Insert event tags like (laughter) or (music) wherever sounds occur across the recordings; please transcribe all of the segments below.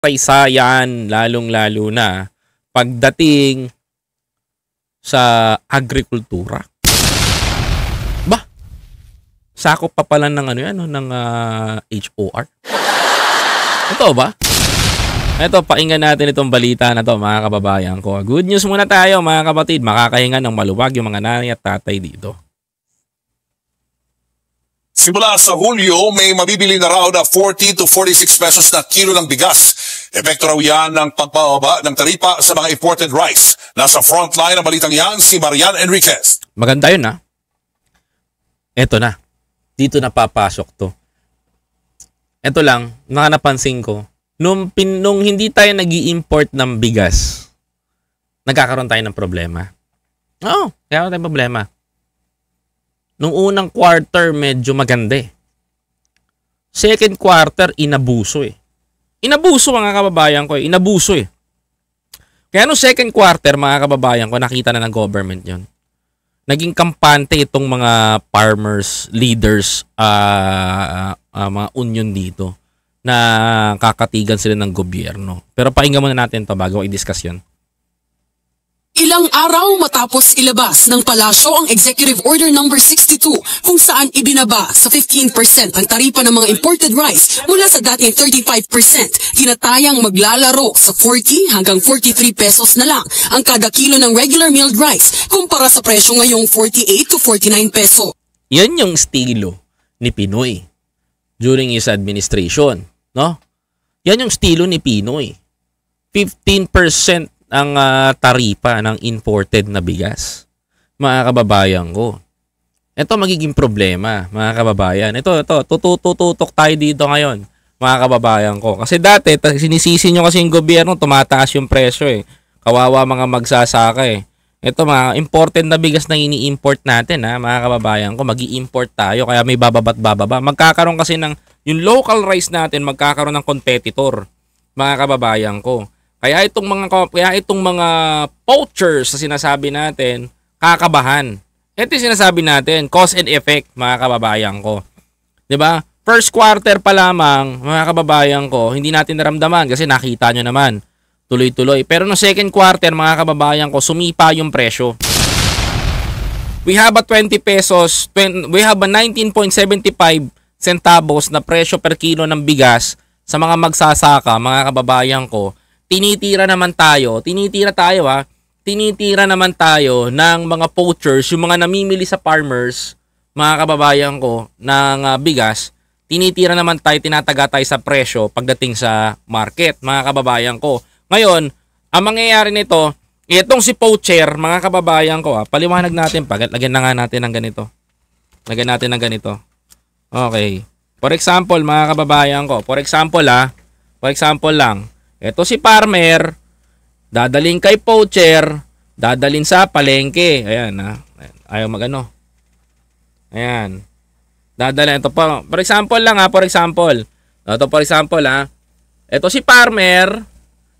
kasaysayan, lalong-lalo na pagdating sa agrikultura. Ba? Sakop pa pala ng ano yan, no? ng uh, ah, HOR. Ito ba? Ito, pakinggan natin itong balita na to mga kababayan ko. Good news muna tayo mga kapatid. Makakahinga ng maluwag yung mga nanay at tatay dito. Simula sa Hulyo, may mabibili na raw na 40 to 46 pesos na kilo ng bigas Epekto raw yan ng pagbababa ng taripa sa mga imported rice. Nasa frontline ng balitang yan si Marian Enriquez. Maganda yun ha. Ah. Ito na. Dito na papasok to. Ito lang, nakanapansin ko, nung, pin, nung hindi tayo nag import ng bigas, nagkakaroon tayo ng problema. Oo, oh, kaya tayo problema. Nung unang quarter, medyo maganda eh. Second quarter, inabuso eh. Inabuso mga kababayan ko eh. Inabuso eh. Kaya no second quarter mga kababayan ko nakita na ng government 'yon. Naging kampante itong mga farmers leaders uh, uh, mga union dito na kakatigan sila ng gobyerno. Pero pakinggan muna natin 'to bago i-discuss Ilang araw matapos ilabas ng palasyo ang Executive Order No. 62 kung saan ibinaba sa 15% ang taripa ng mga imported rice mula sa dating 35%, tinatayang maglalaro sa 40 hanggang 43 pesos na lang ang kada kilo ng regular milled rice kumpara sa presyo ngayong 48 to 49 peso. Yan yung estilo ni Pinoy during his administration, no? Yan yung estilo ni Pinoy. 15% ang uh, ah, taripa ng imported na bigas, mga kababayan ko. Ito magiging problema, mga kababayan. Ito, ito, tutututok tayo dito ngayon, mga kababayan ko. Kasi dati, sinisisi nyo kasi yung gobyerno, tumataas yung presyo eh. Kawawa mga magsasaka eh. Ito mga imported na bigas na ini-import natin ha, mga kababayan ko. mag import tayo kaya may bababat bababa. Magkakaroon kasi ng, yung local rice natin magkakaroon ng competitor, mga kababayan ko. Kaya itong mga kaya itong mga poachers na sinasabi natin, kakabahan. Ito yung sinasabi natin, cause and effect, mga kababayan ko. 'Di ba? First quarter pa lamang, mga kababayan ko, hindi natin naramdaman kasi nakita nyo naman. Tuloy-tuloy. Pero no second quarter, mga kababayan ko, sumipa yung presyo. We have a 20 pesos, 20, we have a 19.75 centavos na presyo per kilo ng bigas sa mga magsasaka, mga kababayan ko, tinitira naman tayo, tinitira tayo ha, ah, tinitira naman tayo ng mga poachers, yung mga namimili sa farmers, mga kababayan ko, ng uh, bigas, tinitira naman tayo, tinataga tayo sa presyo pagdating sa market, mga kababayan ko. Ngayon, ang mangyayari nito, itong si poacher, mga kababayan ko, ha, ah, paliwanag natin pa, lagyan na nga natin ng ganito. Lagyan natin ng ganito. Okay. For example, mga kababayan ko, for example ha, for example lang, ito si farmer, dadalin kay poacher, dadalin sa palengke. Ayan ha. Ayaw magano. Ayan. Dadalhin ito pa. For example lang ha, for example. Ito for example ha. Ito si farmer,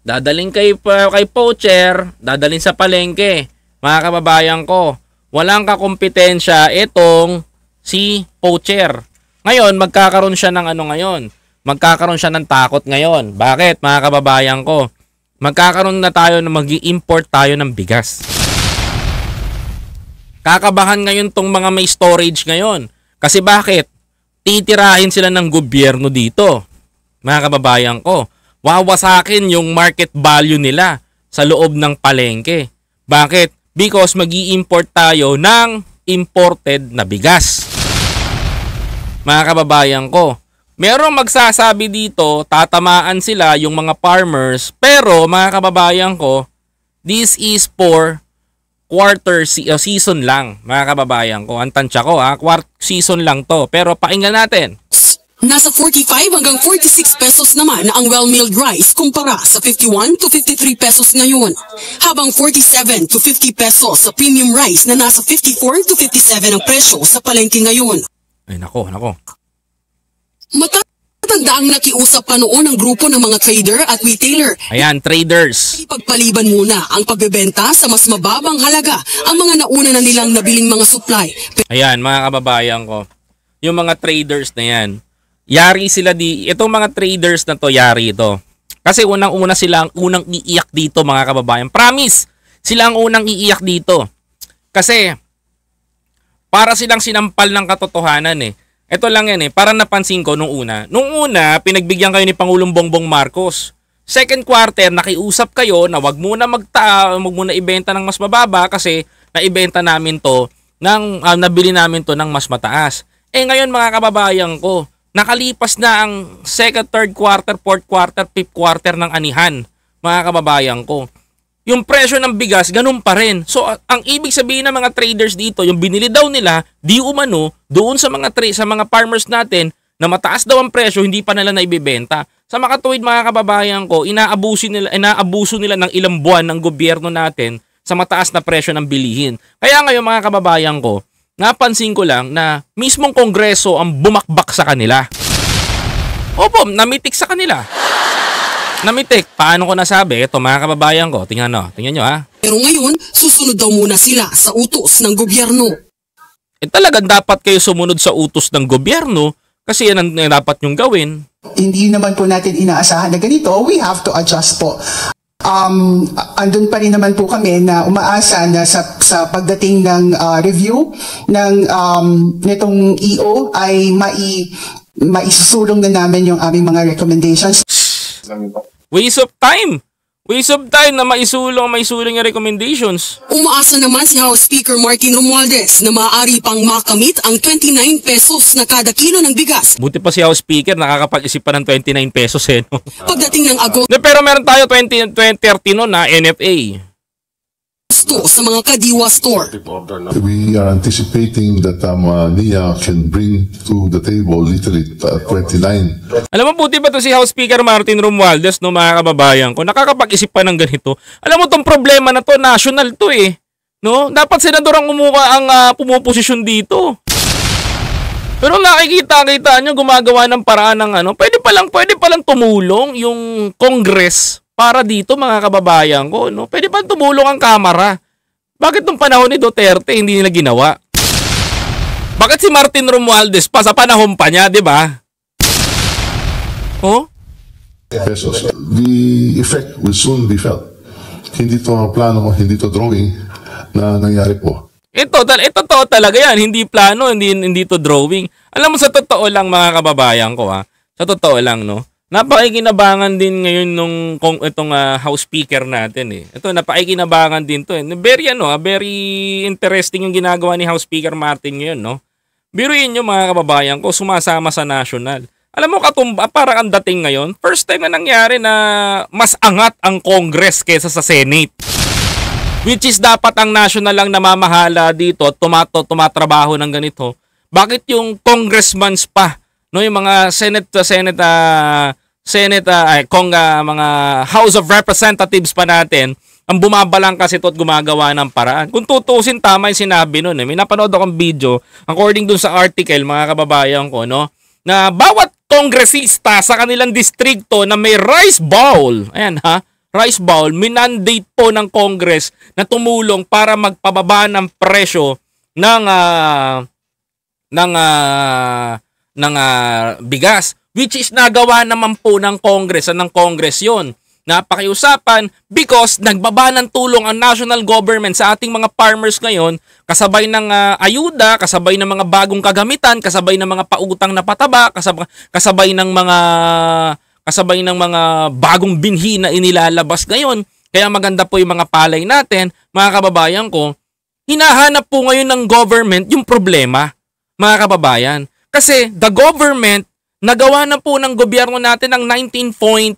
dadalin kay kay poacher, dadalin sa palengke. Mga kababayan ko, walang kakumpetensya itong si poacher. Ngayon, magkakaroon siya ng ano ngayon? magkakaroon siya ng takot ngayon. Bakit mga kababayan ko? Magkakaroon na tayo na mag import tayo ng bigas. Kakabahan ngayon tong mga may storage ngayon. Kasi bakit? Titirahin sila ng gobyerno dito. Mga kababayan ko, wawasakin yung market value nila sa loob ng palengke. Bakit? Because mag import tayo ng imported na bigas. Mga kababayan ko, Merong magsasabi dito, tatamaan sila yung mga farmers, pero mga kababayan ko, this is for quarter se- oh, season lang, mga kababayan ko. Ang tansya ko ha, quart season lang to. Pero painggan natin. Nasa 45 hanggang 46 pesos naman ang well-milled rice kumpara sa 51 to 53 pesos ngayon. Habang 47 to 50 pesos sa premium rice na nasa 54 to 57 ang presyo sa palengke ngayon. Ay nako, nako. Matatanda ang nakiusap pa noon ang grupo ng mga trader at retailer. Ayan, traders. Ipagpaliban muna ang pagbebenta sa mas mababang halaga ang mga nauna na nilang nabiling mga supply. Ayan, mga kababayan ko. Yung mga traders na yan, yari sila di, itong mga traders na to, yari ito. Kasi unang-una sila ang unang iiyak dito mga kababayan. Promise, sila ang unang iiyak dito. Kasi para silang sinampal ng katotohanan eh. Ito lang yan eh, para napansin ko nung una. Nung una, pinagbigyan kayo ni Pangulong Bongbong Marcos. Second quarter, nakiusap kayo na wag muna magta, wag muna ibenta ng mas mababa kasi naibenta namin to ng uh, nabili namin to ng mas mataas. Eh ngayon mga kababayan ko, nakalipas na ang second, third quarter, fourth quarter, fifth quarter ng anihan, mga kababayan ko. Yung presyo ng bigas, ganun pa rin. So, ang ibig sabihin ng mga traders dito, yung binili daw nila, di umano, doon sa mga tree, sa mga farmers natin na mataas daw ang presyo, hindi pa nila naibebenta. Sa makatuwid mga kababayan ko, inaabuso nila, inaabuso nila ng ilang buwan ng gobyerno natin sa mataas na presyo ng bilihin. Kaya ngayon mga kababayan ko, napansin ko lang na mismong kongreso ang bumakbak sa kanila. Opo, namitik sa kanila. Namitik, paano ko nasabi? Ito mga kababayan ko, tingnan no, tingnan nyo ha. Pero ngayon, susunod daw muna sila sa utos ng gobyerno eh talagang dapat kayo sumunod sa utos ng gobyerno kasi yan ang dapat nyong gawin. Hindi naman po natin inaasahan na ganito. We have to adjust po. Um, andun pa rin naman po kami na umaasa na sa, sa pagdating ng uh, review ng um, nitong EO ay mai, maisusulong na namin yung aming mga recommendations. Waste of time! Waste of time na maisulong maisulong yung recommendations. Umaasa naman si House Speaker Martin Romualdez na maaari pang makamit ang 29 pesos na kada kilo ng bigas. Buti pa si House Speaker nakakapag isipan ng 29 pesos eh. No? Pagdating ng Agosto. Pero meron tayo 20, 2030 no na NFA husto sa mga kadiwa store. We are anticipating that um, uh, NIA can bring to the table literally uh, 29. Alam mo, buti ba to si House Speaker Martin Romualdez, no mga kababayan ko, nakakapag-isip pa ng ganito. Alam mo, tong problema na to, national to eh. No? Dapat senador ang umuka ang uh, ah, pumuposisyon dito. Pero nakikita-kita nyo gumagawa ng paraan ng ano, pwede pa lang pwede pa lang tumulong yung Congress para dito mga kababayan ko. No? Pwede ba tumulong ang kamera? Bakit nung panahon ni Duterte hindi nila ginawa? Bakit si Martin Romualdez pa sa panahon pa niya, di ba? Oh? Pesos. The effect will soon be felt. Hindi to plano, hindi to drawing na nangyari po. Ito, eh, tal ito eh, to talaga yan. Hindi plano, hindi, hindi to drawing. Alam mo, sa totoo lang mga kababayan ko ha. Sa totoo lang, no? Napakikinabangan din ngayon nung kung itong uh, house speaker natin eh. Ito napakikinabangan din to eh. Very ano, ah, very interesting yung ginagawa ni house speaker Martin ngayon, no? Biruin niyo mga kababayan ko, sumasama sa national. Alam mo katumba, ah, parang ang dating ngayon, first time na nangyari na mas angat ang Congress kaysa sa Senate. Which is dapat ang national lang namamahala dito at tumato, tumatrabaho ng ganito. Bakit yung congressmans pa no yung mga Senate to Senate uh, Senate, uh, ay, kung uh, ah, mga House of Representatives pa natin, ang bumabalang kasi to at gumagawa ng paraan. Kung tutusin, tama yung sinabi nun. Eh. May napanood akong video, according dun sa article, mga kababayan ko, no, na bawat kongresista sa kanilang distrito na may rice bowl, ayan ha, rice bowl, minandate po ng Congress na tumulong para magpababa ng presyo ng uh, ng uh, ng uh, bigas. Which is nagawa naman po ng Congress. Anong Congress yon? Napakiusapan because nagbaba ng tulong ang national government sa ating mga farmers ngayon kasabay ng uh, ayuda, kasabay ng mga bagong kagamitan, kasabay ng mga pautang na pataba, kasabay, kasabay ng mga kasabay ng mga bagong binhi na inilalabas ngayon. Kaya maganda po yung mga palay natin, mga kababayan ko, hinahanap po ngayon ng government yung problema, mga kababayan. Kasi the government nagawa na po ng gobyerno natin ang 19.75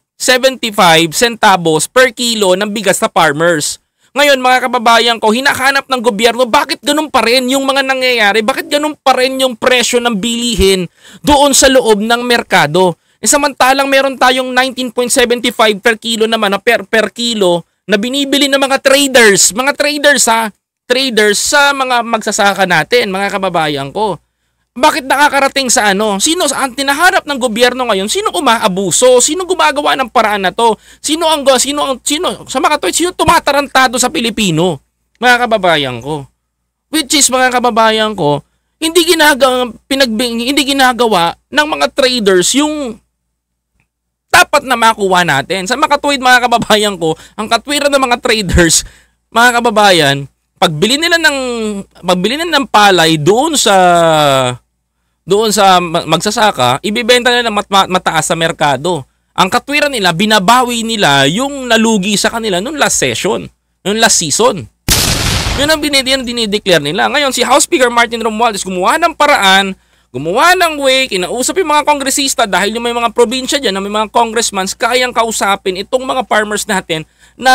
centavos per kilo ng bigas sa farmers. Ngayon mga kababayan ko, hinahanap ng gobyerno bakit ganun pa rin yung mga nangyayari, bakit ganun pa rin yung presyo ng bilihin doon sa loob ng merkado. E samantalang meron tayong 19.75 per kilo naman na per, per kilo na binibili ng mga traders, mga traders sa traders sa mga magsasaka natin, mga kababayan ko bakit nakakarating sa ano? Sino ang tinaharap ng gobyerno ngayon? Sino umaabuso? Sino gumagawa ng paraan na to? Sino ang sino ang sino sa mga to, sino tumatarantado sa Pilipino? Mga kababayan ko. Which is mga kababayan ko, hindi ginagawa pinagbing hindi ginagawa ng mga traders yung dapat na makuha natin. Sa makatuwid mga kababayan ko, ang katwiran ng mga traders, mga kababayan, pagbili nila ng pagbili nila ng palay doon sa doon sa magsasaka, ibibenta nila mat- mataas sa merkado. Ang katwiran nila, binabawi nila yung nalugi sa kanila noong last session, noong last season. Yun ang binidyan, dinideclare nila. Ngayon, si House Speaker Martin Romualdez gumawa ng paraan, gumawa ng way, kinausap yung mga kongresista dahil yung may mga probinsya dyan na may mga congressmen, kayang kausapin itong mga farmers natin na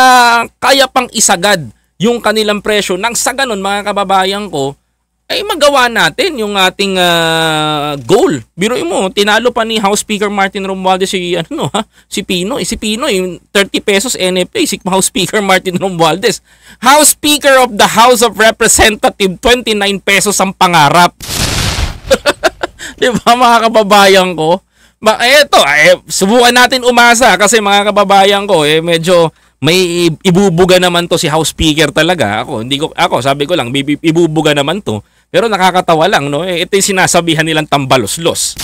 kaya pang isagad yung kanilang presyo nang sa ganun mga kababayan ko ay eh, magawa natin yung ating uh, goal. Biruin mo, tinalo pa ni House Speaker Martin Romualdez si ano ha, si Pino, si Pino yung 30 pesos NFA si House Speaker Martin Romualdez. House Speaker of the House of Representative 29 pesos ang pangarap. (laughs) 'Di ba mga kababayan ko? Ba eh, eto, eh, subukan natin umasa kasi mga kababayan ko eh medyo may ibubuga naman to si House Speaker talaga. Ako, hindi ko ako, sabi ko lang, ibubuga naman to. Pero nakakatawa lang, no? Eh, ito yung sinasabihan nilang tambaloslos.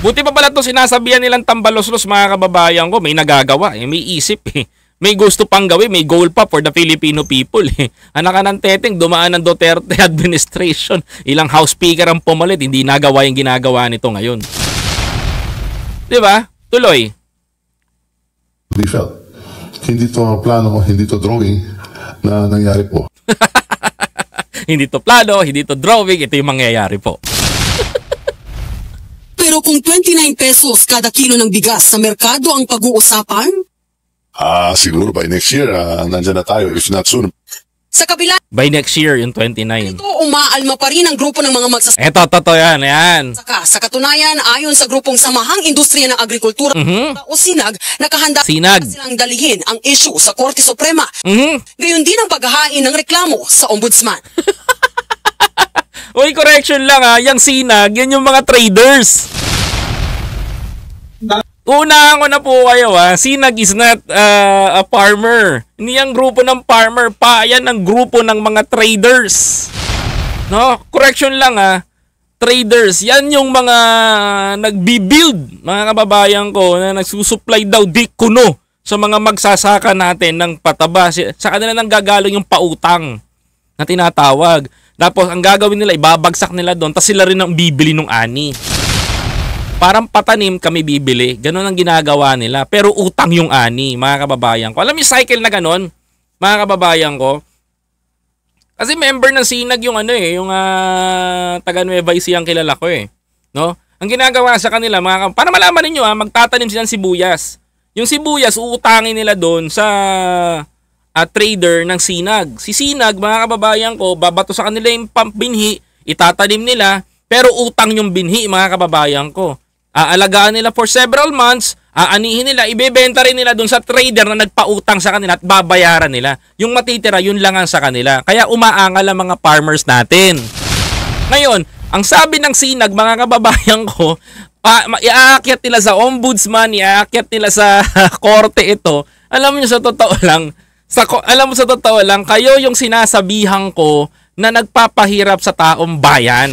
Buti pa pala ito sinasabihan nilang tambaloslos, mga kababayan ko. May nagagawa, eh. may isip. Eh. May gusto pang gawin, may goal pa for the Filipino people. Eh. Anak ka ng teteng, dumaan ng Duterte (laughs) administration. Ilang house speaker ang pumalit, hindi nagawa yung ginagawa nito ngayon. Di ba? Tuloy. Hindi felt. Hindi to plano, hindi to drawing na nangyari po. (laughs) hindi to plano, hindi to drawing, ito yung mangyayari po. (laughs) Pero kung 29 pesos kada kilo ng bigas sa merkado ang pag-uusapan? Ah, siguro by next year, ah, nandyan na tayo, if not soon. Sa kabila, By next year, yung 29. ito umaalma pa rin ang grupo ng mga magsasaka. ito totoo yan. Ayan. Sa katunayan, ayon sa grupong Samahang Industriya ng Agrikultura mhm. o SINAG, nakahanda Sinag. silang dalihin ang issue sa Korte Suprema. Mhm. Gayon din ang paghahain ng reklamo sa ombudsman. (laughs) Uy, correction lang ha. Yung sinag, yan yung mga traders. Unahan ko na po kayo ha, Sinag is not uh, a farmer. Hindi ang grupo ng farmer, pa yan ang grupo ng mga traders. No? Correction lang ha. Traders, yan yung mga nagbi-build, mga kababayan ko, na nagsusupply daw di kuno sa mga magsasaka natin ng pataba. Sa kanila nang gagaling yung pautang na tinatawag. Tapos ang gagawin nila, ibabagsak nila doon, tapos sila rin ang bibili ng ani. Parang patanim kami bibili. Ganun ang ginagawa nila. Pero utang yung ani, mga kababayan ko. Alam mo cycle na ganun, mga kababayan ko. Kasi member ng Sinag yung ano eh, yung uh, taga Nueva Ecija ang kilala ko eh. No? Ang ginagawa sa kanila, mga para malaman niyo ha, ah, magtatanim sila ng sibuyas. Yung sibuyas, uutangin nila doon sa uh, trader ng Sinag. Si Sinag, mga kababayan ko, babato sa kanila yung pambinhi, itatanim nila, pero utang yung binhi, mga kababayan ko aalagaan nila for several months, aanihin nila, ibebenta rin nila dun sa trader na nagpautang sa kanila at babayaran nila. Yung matitira, yun lang ang sa kanila. Kaya umaangal ang mga farmers natin. Ngayon, ang sabi ng sinag, mga kababayan ko, pa, iaakyat nila sa ombudsman, iaakyat nila sa (laughs) korte ito. Alam niyo sa totoo lang, sa, alam mo sa totoo lang, kayo yung sinasabihan ko na nagpapahirap sa taong bayan.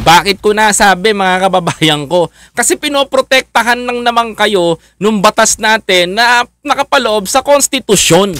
Bakit ko nasabi mga kababayan ko? Kasi pinoprotektahan lang naman kayo nung batas natin na nakapaloob sa konstitusyon.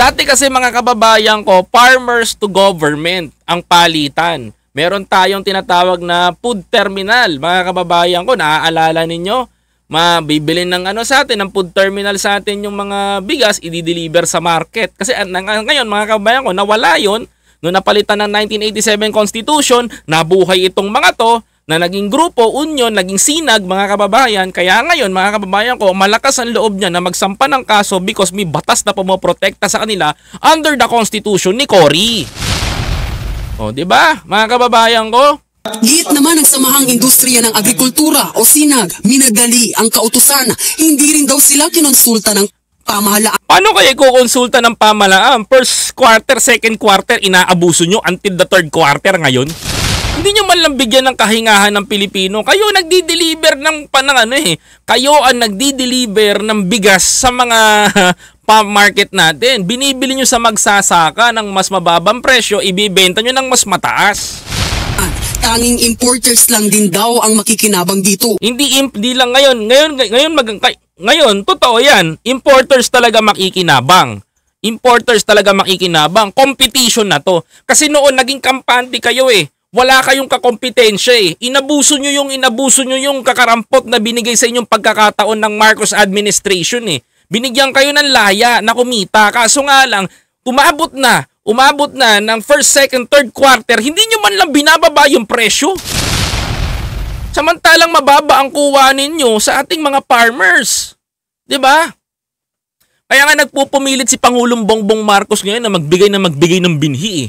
Dati kasi mga kababayan ko, farmers to government ang palitan. Meron tayong tinatawag na food terminal. Mga kababayan ko, naaalala ninyo? Mabibili ng ano sa atin, ng food terminal sa atin yung mga bigas, i-deliver sa market. Kasi ah, ngayon mga kababayan ko, nawala yon Noong napalitan ng 1987 Constitution, nabuhay itong mga to na naging grupo, union, naging sinag mga kababayan. Kaya ngayon mga kababayan ko, malakas ang loob niya na magsampa ng kaso because may batas na pumoprotekta sa kanila under the constitution ni Cory. O, di ba? Mga kababayan ko, Giit naman ang samahang industriya ng agrikultura o sinag, minagali ang kautusan, hindi rin daw sila kinonsulta ng pamahalaan. Paano kayo kukonsulta ng pamahalaan? First quarter, second quarter, inaabuso nyo until the third quarter ngayon? Hindi nyo man lang bigyan ng kahingahan ng Pilipino. Kayo nagdi-deliver ng panang ano eh. Kayo ang nagdi-deliver ng bigas sa mga (laughs) farm market natin. Binibili nyo sa magsasaka ng mas mababang presyo, ibibenta nyo ng mas mataas. Ah, tanging importers lang din daw ang makikinabang dito. Hindi, imp, hindi lang ngayon. Ngayon, ngayon mag, ngayon, totoo yan. Importers talaga makikinabang. Importers talaga makikinabang. Competition na to. Kasi noon, naging kampante kayo eh. Wala kayong kakompetensya eh. Inabuso nyo yung inabuso nyo yung kakarampot na binigay sa inyong pagkakataon ng Marcos administration eh. Binigyan kayo ng laya na kumita. Kaso nga lang, umabot na. Umabot na ng first, second, third quarter. Hindi nyo man lang binababa yung presyo. Samantalang mababa ang kuha ninyo sa ating mga farmers. 'Di ba? Kaya nga nagpupumilit si Pangulong Bongbong Marcos ngayon na magbigay na magbigay ng binhi eh.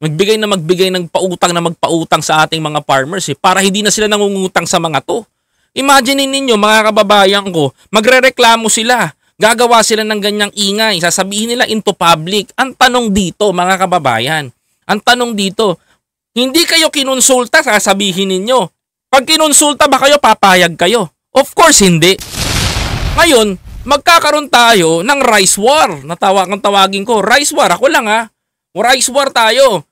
Magbigay na magbigay ng pautang na magpautang sa ating mga farmers eh, para hindi na sila nangungutang sa mga to. Imagine ninyo mga kababayan ko, magrereklamo sila. Gagawa sila ng ganyang ingay, sasabihin nila into public. Ang tanong dito mga kababayan, ang tanong dito, hindi kayo kinonsulta sasabihin ninyo, pag kinonsulta ba kayo, papayag kayo? Of course hindi. Ngayon, magkakaroon tayo ng rice war. Natawa kang tawagin ko. Rice war, ako lang ha. Rice war tayo.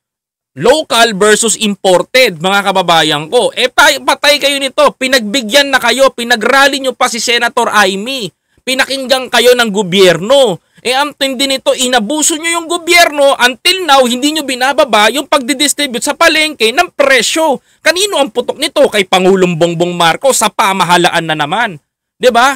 Local versus imported, mga kababayan ko. E patay, kayo nito. Pinagbigyan na kayo. Pinagrally nyo pa si Senator Aimee. Pinakinggan kayo ng gobyerno. Eh ang tindi nito, inabuso nyo yung gobyerno until now hindi nyo binababa yung pagdidistribute sa palengke ng presyo. Kanino ang putok nito? Kay Pangulong Bongbong Marcos sa pamahalaan na naman. ba? Diba?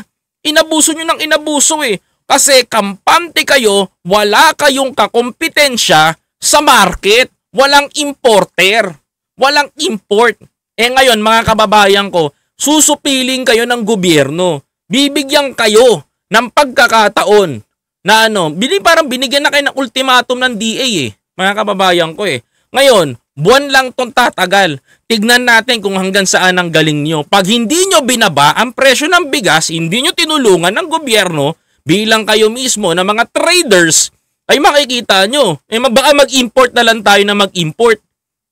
Inabuso nyo ng inabuso eh. Kasi kampante kayo, wala kayong kakompetensya sa market. Walang importer. Walang import. Eh ngayon mga kababayan ko, susupiling kayo ng gobyerno. Bibigyan kayo ng pagkakataon na ano, bili parang binigyan na kayo ng ultimatum ng DA eh, mga kababayan ko eh. Ngayon, buwan lang tong tatagal. Tignan natin kung hanggang saan ang galing nyo. Pag hindi nyo binaba ang presyo ng bigas, hindi nyo tinulungan ng gobyerno bilang kayo mismo na mga traders, ay makikita nyo. Eh, baka mag-import na lang tayo na mag-import.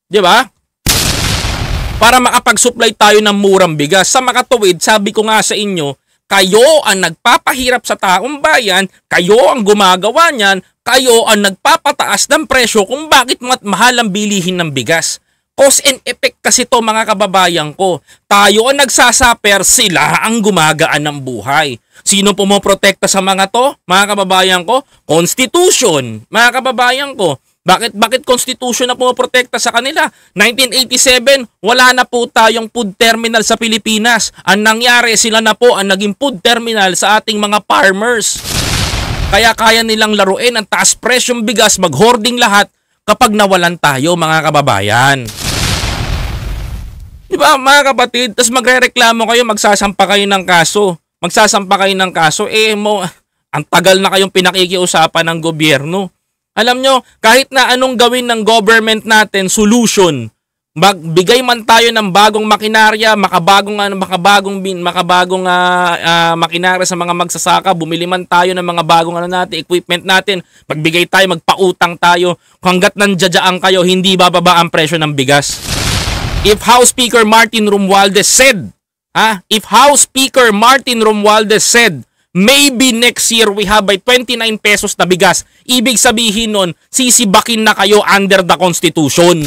Di ba? Para makapag-supply tayo ng murang bigas. Sa makatuwid, sabi ko nga sa inyo, kayo ang nagpapahirap sa taong bayan, kayo ang gumagawa niyan, kayo ang nagpapataas ng presyo kung bakit mahal ang bilihin ng bigas. Cause and effect kasi to mga kababayan ko. Tayo ang nagsasaper, sila ang gumagaan ng buhay. Sino pumoprotekta sa mga to? Mga kababayan ko, Constitution. Mga kababayan ko, bakit bakit constitution na pumoprotekta sa kanila? 1987, wala na po tayong food terminal sa Pilipinas. Ang nangyari, sila na po ang naging food terminal sa ating mga farmers. Kaya kaya nilang laruin ang taas presyong bigas, mag maghording lahat kapag nawalan tayo mga kababayan. Di ba mga kapatid? Tapos magre-reklamo kayo, magsasampa kayo ng kaso. Magsasampa kayo ng kaso, eh mo, ang tagal na kayong pinakikiusapan ng gobyerno alam nyo, kahit na anong gawin ng government natin, solution. Magbigay man tayo ng bagong makinarya, makabagong ano, makabagong bin, makabagong uh, uh, makinarya sa mga magsasaka, bumili man tayo ng mga bagong ano natin, equipment natin, magbigay tayo, magpautang tayo, hangga't nandiyadyaan kayo, hindi bababa ang presyo ng bigas. If House Speaker Martin Romualdez said, ha, if House Speaker Martin Romualdez said maybe next year we have by 29 pesos na bigas. Ibig sabihin nun, sisibakin na kayo under the Constitution.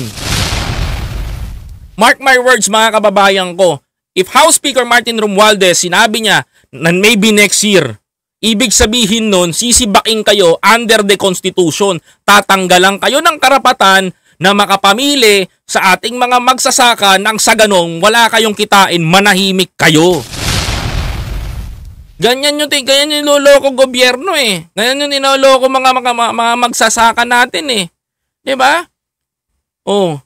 Mark my words mga kababayan ko, if House Speaker Martin Romualdez sinabi niya na maybe next year, ibig sabihin nun, sisibakin kayo under the Constitution. Tatanggalan kayo ng karapatan na makapamili sa ating mga magsasaka nang sa ganong wala kayong kitain, manahimik kayo. Ganyan yung, eh. ganyan yung niloloko gobyerno eh. Ganyan yung niloloko mga, mga, mga magsasaka natin eh. 'Di ba? Oh.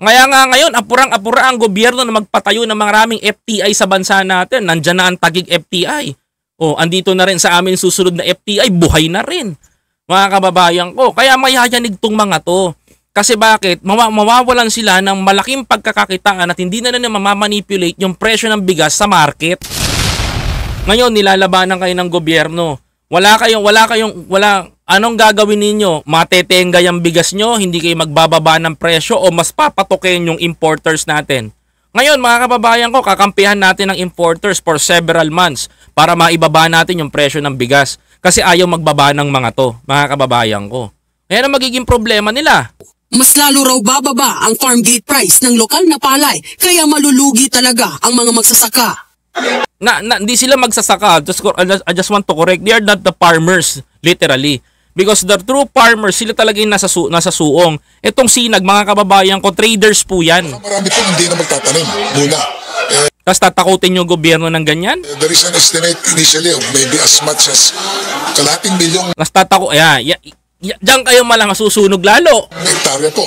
Ngayon nga ngayon, apurang-apura ang gobyerno na magpatayo ng maraming FTI sa bansa natin. Nandiyan na ang tagig FTI. Oh, andito na rin sa amin susunod na FTI, buhay na rin. Mga kababayan ko, kaya mayayanig tong mga to. Kasi bakit? Maw- mawawalan sila ng malaking pagkakakitaan at hindi na na mamamanipulate yung presyo ng bigas sa market. Ngayon nilalabanan kayo ng gobyerno. Wala kayong wala kayong wala anong gagawin ninyo? Matetenga yung bigas nyo, hindi kayo magbababa ng presyo o mas papatukin yung importers natin. Ngayon mga kababayan ko, kakampihan natin ng importers for several months para maibaba natin yung presyo ng bigas. Kasi ayaw magbaba ng mga to, mga kababayan ko. Ayan ang magiging problema nila. Mas lalo raw bababa ang farm gate price ng lokal na palay, kaya malulugi talaga ang mga magsasaka na, na hindi sila magsasaka. Just, I just want to correct. They are not the farmers, literally. Because the true farmers, sila talaga yung nasa, su- nasa suong. etong sinag, mga kababayan ko, traders po yan. Marami po hindi na magtatanim. Muna. Eh, Tapos tatakutin yung gobyerno ng ganyan? eh, there is an estimate initially of maybe as much as kalating milyong Tapos tatako, yeah, yeah, yeah, diyan kayo malang susunog lalo. hektarya po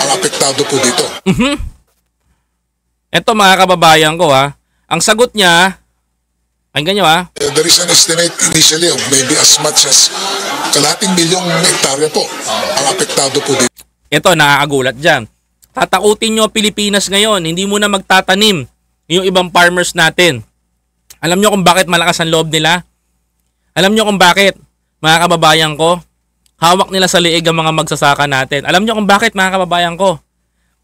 ang apektado po dito. Ito mhm. mga kababayan ko ha, ang sagot niya, ang ganyo ah. there is an estimate initially of maybe as much as kalating milyong hektarya po ang apektado po dito. Ito, nakakagulat dyan. Tatakutin nyo Pilipinas ngayon. Hindi muna magtatanim yung ibang farmers natin. Alam nyo kung bakit malakas ang loob nila? Alam nyo kung bakit, mga kababayan ko? Hawak nila sa liig ang mga magsasaka natin. Alam nyo kung bakit, mga kababayan ko?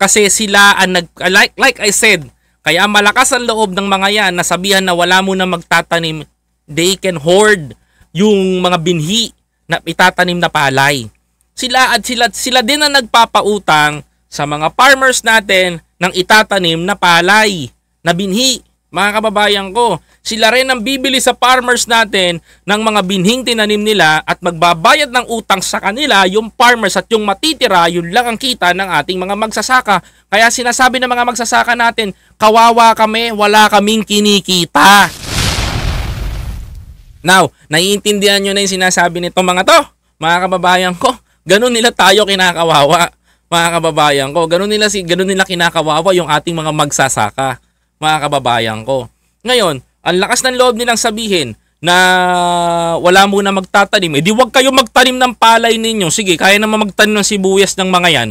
Kasi sila ang nag... Like, like I said, kaya malakas ang loob ng mga yan na sabihan na wala mo na magtatanim. They can hoard yung mga binhi na itatanim na palay. Sila at sila, sila din ang nagpapautang sa mga farmers natin ng itatanim na palay, na binhi mga kababayan ko. Sila rin ang bibili sa farmers natin ng mga binhing tinanim nila at magbabayad ng utang sa kanila yung farmers at yung matitira, yun lang ang kita ng ating mga magsasaka. Kaya sinasabi ng mga magsasaka natin, kawawa kami, wala kaming kinikita. Now, naiintindihan nyo na yung sinasabi nito mga to, mga kababayan ko. Ganun nila tayo kinakawawa, mga kababayan ko. Ganun nila, si, ganun nila kinakawawa yung ating mga magsasaka mga kababayan ko. Ngayon, ang lakas ng loob nilang sabihin na wala muna magtatanim, edi eh, wag kayo magtanim ng palay ninyo. Sige, kaya naman magtanim ng sibuyas ng mga yan.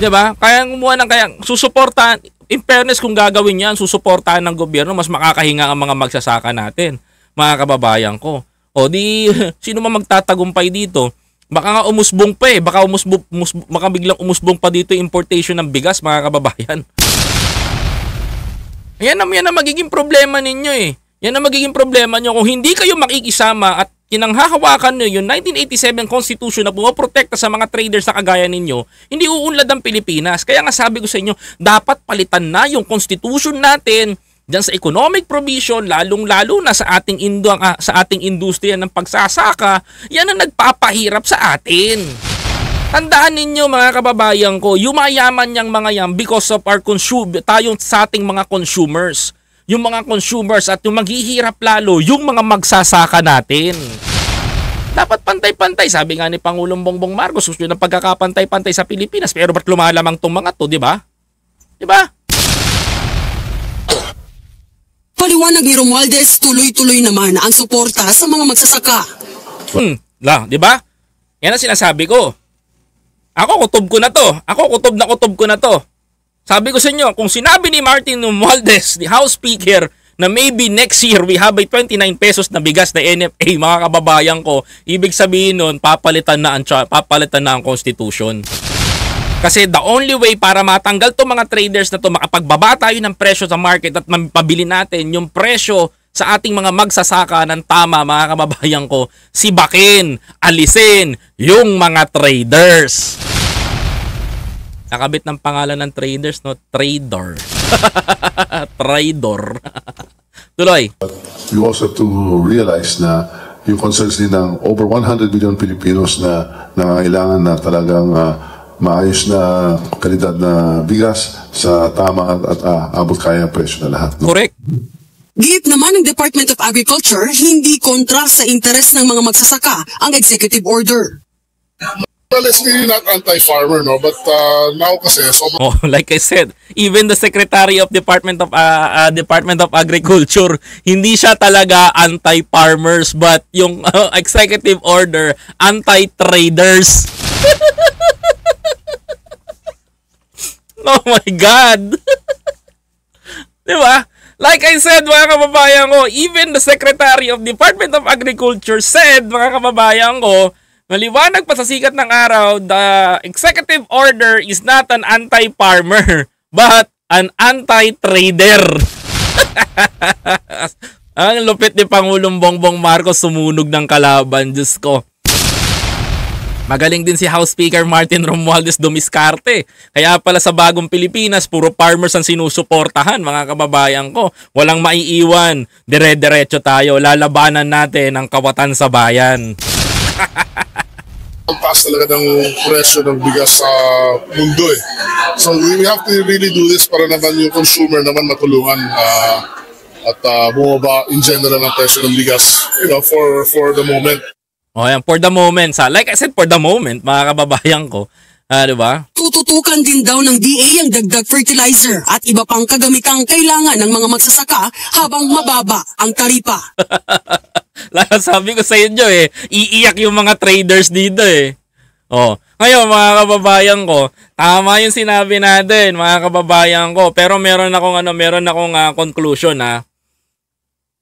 'Di ba? Kaya gumawa ng kaya susuportahan in fairness kung gagawin niyan, susuportahan ng gobyerno, mas makakahinga ang mga magsasaka natin, mga kababayan ko. O di, (laughs) sino man magtatagumpay dito? Baka nga umusbong pa eh, baka, umusbong, umus, baka biglang umusbong pa dito importation ng bigas, mga kababayan. Yan ang, yan ang magiging problema ninyo eh. Yan ang magiging problema nyo kung hindi kayo makikisama at kinanghahawakan nyo yung 1987 Constitution na pumaprotekta sa mga traders na kagaya ninyo, hindi uunlad ang Pilipinas. Kaya nga sabi ko sa inyo, dapat palitan na yung Constitution natin dyan sa economic provision, lalong-lalo na sa ating, indo, ah, sa ating industriya ng pagsasaka, yan ang nagpapahirap sa atin. Tandaan ninyo mga kababayan ko, yumayaman yang mga yan because of our consume, tayong sa ating mga consumers. Yung mga consumers at yung maghihirap lalo, yung mga magsasaka natin. Dapat pantay-pantay, sabi nga ni Pangulong Bongbong Marcos, gusto na pagkakapantay-pantay sa Pilipinas, pero ba't lumalamang tong mga to, di ba? Di ba? Paliwanag ni Romualdez, tuloy-tuloy naman ang suporta sa mga magsasaka. Hmm, la, di ba? Yan ang sinasabi ko. Ako kutob ko na to. Ako kutob na kutob ko na to. Sabi ko sa inyo, kung sinabi ni Martin Romualdez, the House Speaker, na maybe next year we have a 29 pesos na bigas na NFA, mga kababayan ko, ibig sabihin nun, papalitan na ang, papalitan na ang Constitution. Kasi the only way para matanggal to mga traders na to makapagbaba tayo ng presyo sa market at mapabili natin yung presyo sa ating mga magsasaka ng tama mga kababayan ko, sibakin, alisin yung mga traders. Nakabit ng pangalan ng traders, no? Trader. (laughs) Trader. (laughs) Tuloy. You also have to realize na yung concerns din ng over 100 million Pilipinos na nangangailangan na talagang uh, maayos na kalidad na bigas sa tama at, at uh, ah, abot kaya presyo na lahat. No? Correct. Giit naman ng Department of Agriculture, hindi kontra sa interes ng mga magsasaka ang executive order. Well, it's really not anti-farmer, no? But uh, now kasi... So... (laughs) Oh, like I said, even the Secretary of Department of uh, uh, Department of Agriculture, hindi siya talaga anti-farmers, but yung (laughs) uh, executive order, anti-traders. (laughs) oh my God! Di ba? Like I said mga kababayan ko, even the Secretary of Department of Agriculture said mga kababayan ko, maliwanag pa sa sikat ng araw, the executive order is not an anti-farmer, (laughs) but an anti-trader. (laughs) Ang lupit ni Pangulong Bongbong Marcos sumunog ng kalaban, Diyos ko. Magaling din si House Speaker Martin Romualdez Dumiskarte. Kaya pala sa bagong Pilipinas, puro farmers ang sinusuportahan, mga kababayan ko. Walang maiiwan. Dire-diretso tayo. Lalabanan natin ang kawatan sa bayan. ang taas talaga ng presyo ng bigas sa mundo eh. So we have to really do this para naman yung consumer naman matulungan uh, at uh, bumaba in general ang presyo ng bigas you know, for, for the moment oh, yan, for the moment. sa Like I said, for the moment, mga kababayan ko, Ah, di ba? Tututukan din daw ng DA ang dagdag fertilizer at iba pang kagamitang kailangan ng mga magsasaka habang mababa ang taripa. (laughs) Lalo sabi ko sa inyo eh, iiyak yung mga traders dito eh. Oh, ngayon mga kababayan ko, tama yung sinabi natin mga kababayan ko. Pero meron akong ano, meron akong uh, conclusion ha. Ah.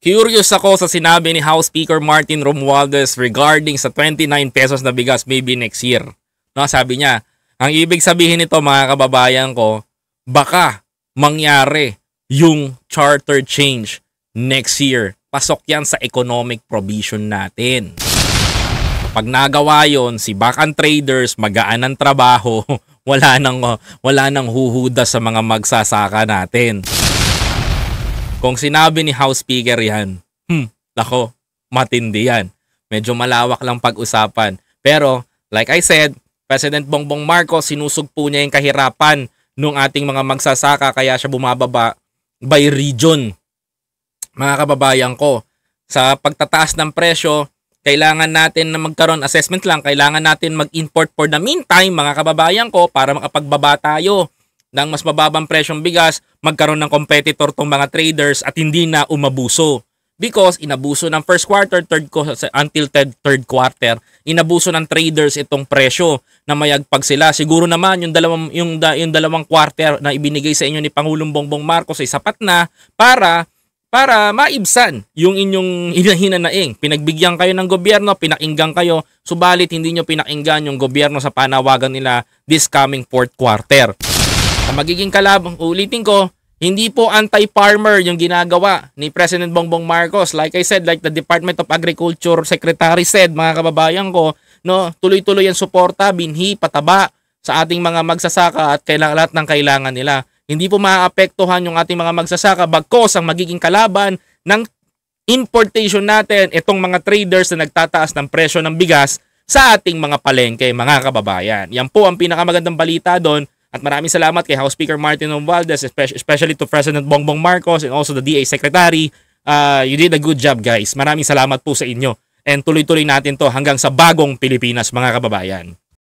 Curious ako sa sinabi ni House Speaker Martin Romualdez regarding sa 29 pesos na bigas maybe next year. No, sabi niya, ang ibig sabihin nito mga kababayan ko, baka mangyari yung charter change next year. Pasok yan sa economic provision natin. Pag nagawa yon si back-end traders, magaan ng trabaho, (laughs) wala nang, wala nang huhuda sa mga magsasaka natin. Kung sinabi ni House Speaker yan, hmm, lako, matindi yan. Medyo malawak lang pag-usapan. Pero, like I said, President Bongbong Marcos sinusugpo niya yung kahirapan ng ating mga magsasaka kaya siya bumababa by region. Mga kababayan ko, sa pagtataas ng presyo, kailangan natin na magkaroon assessment lang, kailangan natin mag-import for the meantime mga kababayan ko para makapagbaba tayo ng mas mababang presyong bigas magkaroon ng competitor tong mga traders at hindi na umabuso. Because inabuso ng first quarter, third until third, third quarter, inabuso ng traders itong presyo na mayagpag sila. Siguro naman yung dalawang yung, yung dalawang quarter na ibinigay sa inyo ni Pangulong Bongbong Marcos ay sapat na para para maibsan yung inyong hinahinanaing. Pinagbigyan kayo ng gobyerno, pinakinggan kayo, subalit hindi nyo pinakinggan yung gobyerno sa panawagan nila this coming fourth quarter. Ang magiging kalaban, ulitin ko, hindi po anti-farmer yung ginagawa ni President Bongbong Marcos. Like I said, like the Department of Agriculture Secretary said, mga kababayan ko, no, tuloy-tuloy ang suporta, binhi, pataba sa ating mga magsasaka at kailangan lahat ng kailangan nila. Hindi po maaapektuhan yung ating mga magsasaka bagkos ang magiging kalaban ng importation natin itong mga traders na nagtataas ng presyo ng bigas sa ating mga palengke, mga kababayan. Yan po ang pinakamagandang balita doon at maraming salamat kay House Speaker Martin Romualdez, especially to President Bongbong Marcos and also the DA Secretary. Uh, you did a good job guys. Maraming salamat po sa inyo. And tuloy-tuloy natin to hanggang sa bagong Pilipinas mga kababayan.